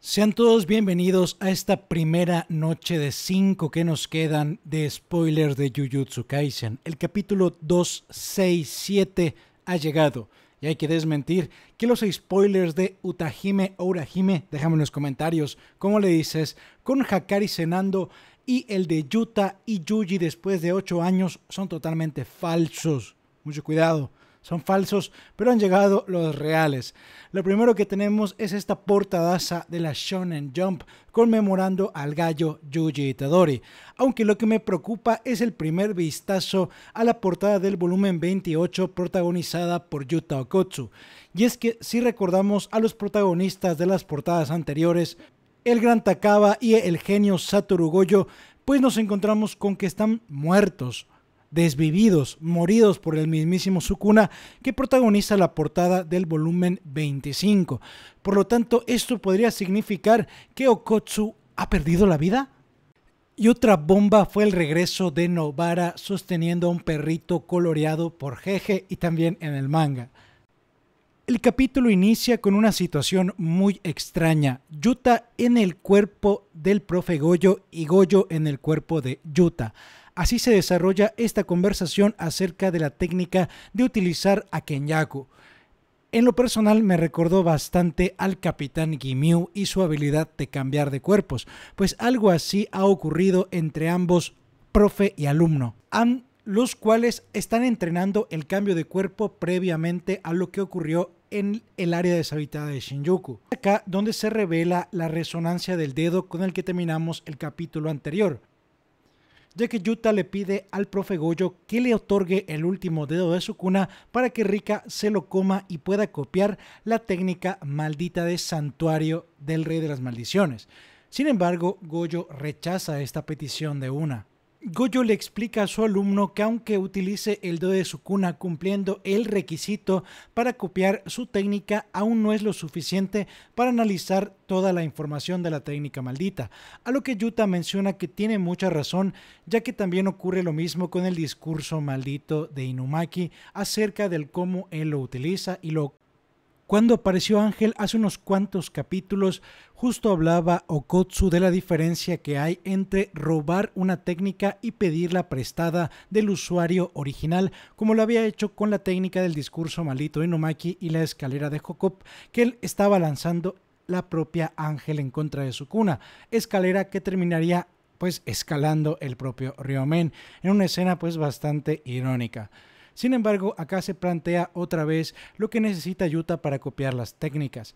Sean todos bienvenidos a esta primera noche de 5 que nos quedan de spoilers de Jujutsu Kaisen. El capítulo 267 ha llegado y hay que desmentir que los spoilers de Utahime o déjame en los comentarios cómo le dices, con Hakari cenando y el de Yuta y Yuji después de 8 años son totalmente falsos. Mucho cuidado. Son falsos, pero han llegado los reales. Lo primero que tenemos es esta portadaza de la Shonen Jump conmemorando al gallo Yuji Itadori. Aunque lo que me preocupa es el primer vistazo a la portada del volumen 28 protagonizada por Yuta Okotsu. Y es que si recordamos a los protagonistas de las portadas anteriores, el gran Takaba y el genio Satoru Goyo, pues nos encontramos con que están muertos desvividos, moridos por el mismísimo Sukuna, que protagoniza la portada del volumen 25. Por lo tanto, esto podría significar que Okotsu ha perdido la vida. Y otra bomba fue el regreso de Novara sosteniendo a un perrito coloreado por Jeje y también en el manga. El capítulo inicia con una situación muy extraña. Yuta en el cuerpo del profe Goyo y Goyo en el cuerpo de Yuta. Así se desarrolla esta conversación acerca de la técnica de utilizar a Kenyaku. En lo personal me recordó bastante al capitán Gimiu y su habilidad de cambiar de cuerpos, pues algo así ha ocurrido entre ambos profe y alumno. Han los cuales están entrenando el cambio de cuerpo previamente a lo que ocurrió en el área deshabitada de Shinjuku. Acá donde se revela la resonancia del dedo con el que terminamos el capítulo anterior ya que Yuta le pide al profe Goyo que le otorgue el último dedo de su cuna para que Rika se lo coma y pueda copiar la técnica maldita de santuario del rey de las maldiciones. Sin embargo, Goyo rechaza esta petición de una. Gojo le explica a su alumno que aunque utilice el do de su cuna cumpliendo el requisito para copiar su técnica, aún no es lo suficiente para analizar toda la información de la técnica maldita, a lo que Yuta menciona que tiene mucha razón, ya que también ocurre lo mismo con el discurso maldito de Inumaki acerca del cómo él lo utiliza y lo cuando apareció Ángel hace unos cuantos capítulos, justo hablaba Okotsu de la diferencia que hay entre robar una técnica y pedirla prestada del usuario original, como lo había hecho con la técnica del discurso malito de Nomaki y la escalera de Jokop, que él estaba lanzando la propia Ángel en contra de su cuna, escalera que terminaría pues escalando el propio Ryomen, en una escena pues bastante irónica. Sin embargo, acá se plantea otra vez lo que necesita Yuta para copiar las técnicas.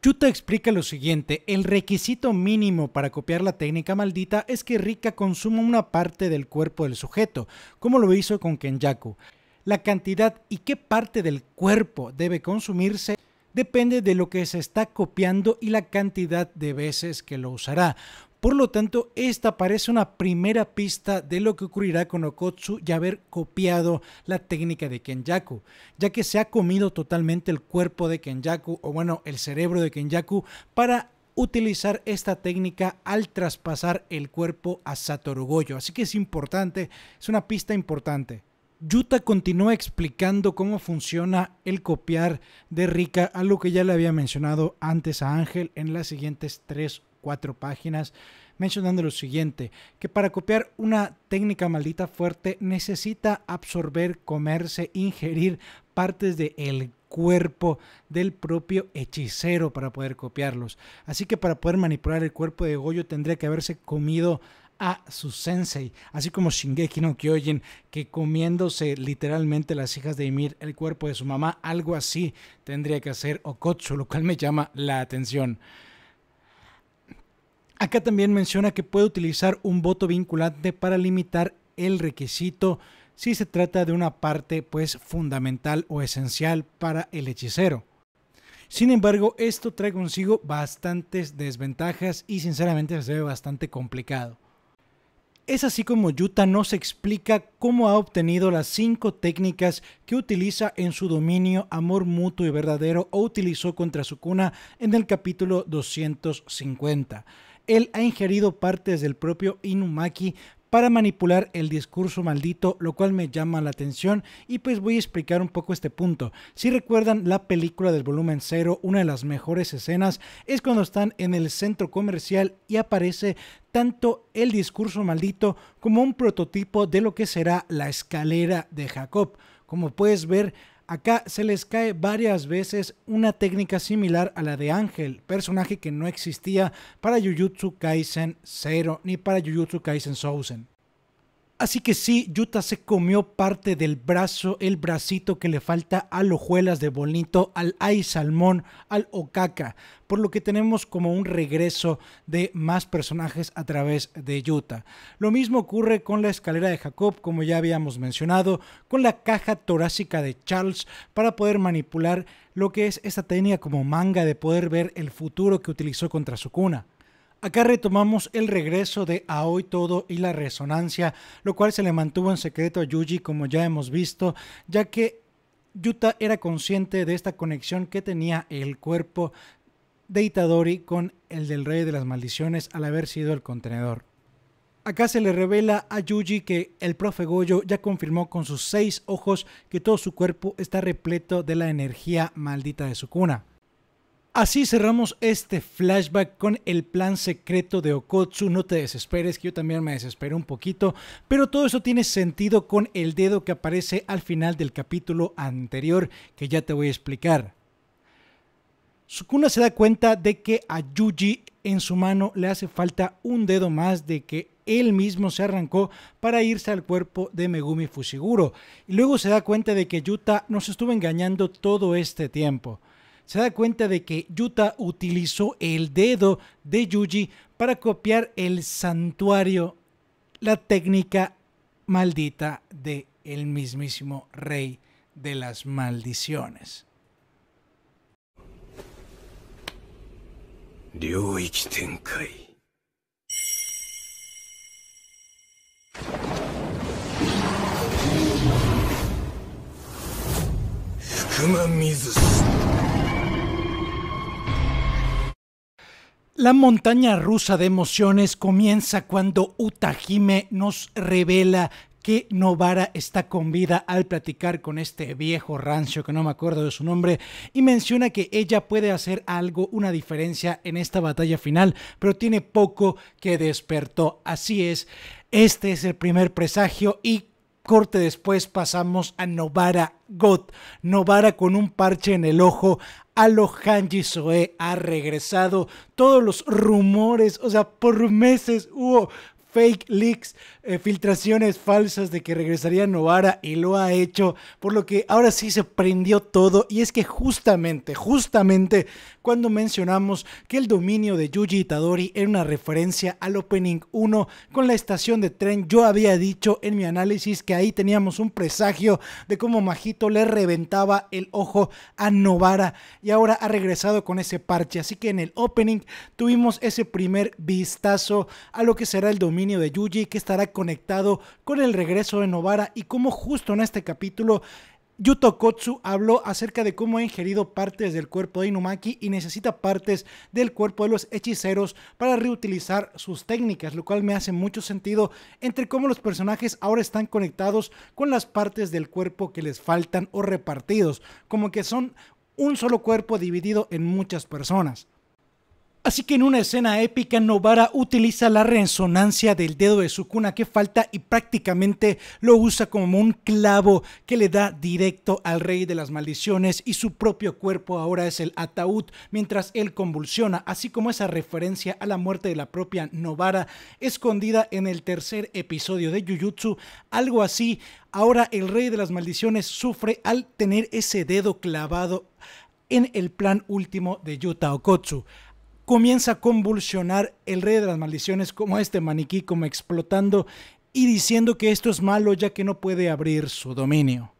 Yuta explica lo siguiente, el requisito mínimo para copiar la técnica maldita es que Rika consuma una parte del cuerpo del sujeto, como lo hizo con Kenjaku. La cantidad y qué parte del cuerpo debe consumirse depende de lo que se está copiando y la cantidad de veces que lo usará. Por lo tanto, esta parece una primera pista de lo que ocurrirá con Okotsu y haber copiado la técnica de Kenjaku, ya que se ha comido totalmente el cuerpo de Kenjaku, o bueno, el cerebro de Kenjaku, para utilizar esta técnica al traspasar el cuerpo a Satoru Goyo. Así que es importante, es una pista importante. Yuta continúa explicando cómo funciona el copiar de Rika, lo que ya le había mencionado antes a Ángel en las siguientes tres cuatro páginas, mencionando lo siguiente, que para copiar una técnica maldita fuerte necesita absorber, comerse, ingerir partes del el cuerpo del propio hechicero para poder copiarlos. Así que para poder manipular el cuerpo de Goyo tendría que haberse comido a su sensei, así como Shingeki no Kyojin, que comiéndose literalmente las hijas de Ymir el cuerpo de su mamá, algo así tendría que hacer Okotsu, lo cual me llama la atención. Acá también menciona que puede utilizar un voto vinculante para limitar el requisito si se trata de una parte pues fundamental o esencial para el hechicero. Sin embargo, esto trae consigo bastantes desventajas y sinceramente se ve bastante complicado. Es así como Yuta nos explica cómo ha obtenido las cinco técnicas que utiliza en su dominio Amor Mutuo y Verdadero o utilizó contra su cuna en el capítulo 250 él ha ingerido partes del propio Inumaki para manipular el discurso maldito, lo cual me llama la atención y pues voy a explicar un poco este punto. Si recuerdan la película del volumen 0, una de las mejores escenas es cuando están en el centro comercial y aparece tanto el discurso maldito como un prototipo de lo que será la escalera de Jacob. Como puedes ver, Acá se les cae varias veces una técnica similar a la de Ángel, personaje que no existía para Jujutsu Kaisen 0 ni para Jujutsu Kaisen Sousen. Así que sí, Yuta se comió parte del brazo, el bracito que le falta a lojuelas de Bonito, al Ay Salmón, al Okaka, por lo que tenemos como un regreso de más personajes a través de Yuta. Lo mismo ocurre con la escalera de Jacob, como ya habíamos mencionado, con la caja torácica de Charles para poder manipular lo que es esta técnica como manga de poder ver el futuro que utilizó contra su cuna. Acá retomamos el regreso de A Hoy Todo y la Resonancia, lo cual se le mantuvo en secreto a Yuji como ya hemos visto, ya que Yuta era consciente de esta conexión que tenía el cuerpo de Itadori con el del Rey de las Maldiciones al haber sido el contenedor. Acá se le revela a Yuji que el profe Goyo ya confirmó con sus seis ojos que todo su cuerpo está repleto de la energía maldita de su cuna. Así cerramos este flashback con el plan secreto de Okotsu. No te desesperes, que yo también me desespero un poquito, pero todo eso tiene sentido con el dedo que aparece al final del capítulo anterior, que ya te voy a explicar. Sukuna se da cuenta de que a Yuji en su mano le hace falta un dedo más de que él mismo se arrancó para irse al cuerpo de Megumi Fushiguro. Y luego se da cuenta de que Yuta nos estuvo engañando todo este tiempo se da cuenta de que Yuta utilizó el dedo de Yuji para copiar el santuario, la técnica maldita de el mismísimo rey de las maldiciones. La montaña rusa de emociones comienza cuando Utahime nos revela que Novara está con vida al platicar con este viejo rancio que no me acuerdo de su nombre y menciona que ella puede hacer algo, una diferencia en esta batalla final, pero tiene poco que despertó. Así es, este es el primer presagio y Corte después pasamos a Novara Got. Novara con un parche en el ojo. Alo Soe ha regresado. Todos los rumores, o sea, por meses hubo fake leaks, eh, filtraciones falsas de que regresaría Novara y lo ha hecho, por lo que ahora sí se prendió todo y es que justamente, justamente cuando mencionamos que el dominio de Yuji Itadori era una referencia al Opening 1 con la estación de tren, yo había dicho en mi análisis que ahí teníamos un presagio de cómo Majito le reventaba el ojo a Novara y ahora ha regresado con ese parche, así que en el Opening tuvimos ese primer vistazo a lo que será el dominio de Yuji que estará conectado con el regreso de Novara y cómo justo en este capítulo Yuto Kotsu habló acerca de cómo ha ingerido partes del cuerpo de Inumaki y necesita partes del cuerpo de los hechiceros para reutilizar sus técnicas, lo cual me hace mucho sentido entre cómo los personajes ahora están conectados con las partes del cuerpo que les faltan o repartidos, como que son un solo cuerpo dividido en muchas personas. Así que en una escena épica, Novara utiliza la resonancia del dedo de su cuna que falta y prácticamente lo usa como un clavo que le da directo al rey de las maldiciones y su propio cuerpo ahora es el ataúd mientras él convulsiona, así como esa referencia a la muerte de la propia Novara escondida en el tercer episodio de Jujutsu, algo así. Ahora el rey de las maldiciones sufre al tener ese dedo clavado en el plan último de Yuta Okotsu comienza a convulsionar el rey de las maldiciones como este maniquí, como explotando y diciendo que esto es malo ya que no puede abrir su dominio.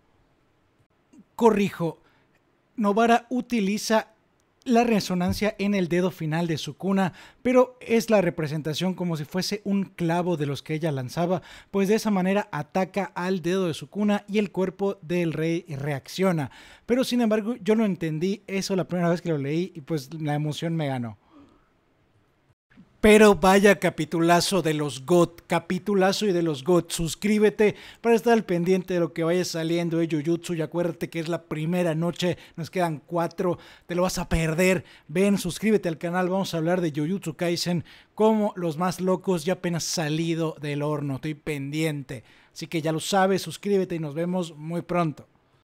Corrijo, Novara utiliza la resonancia en el dedo final de su cuna, pero es la representación como si fuese un clavo de los que ella lanzaba, pues de esa manera ataca al dedo de su cuna y el cuerpo del rey reacciona. Pero sin embargo, yo no entendí eso la primera vez que lo leí y pues la emoción me ganó. Pero vaya capitulazo de los GOT, capitulazo y de los GOT. Suscríbete para estar al pendiente de lo que vaya saliendo de Jujutsu. Y acuérdate que es la primera noche, nos quedan cuatro, te lo vas a perder. Ven, suscríbete al canal, vamos a hablar de Jujutsu Kaisen como los más locos ya apenas salido del horno. Estoy pendiente. Así que ya lo sabes, suscríbete y nos vemos muy pronto.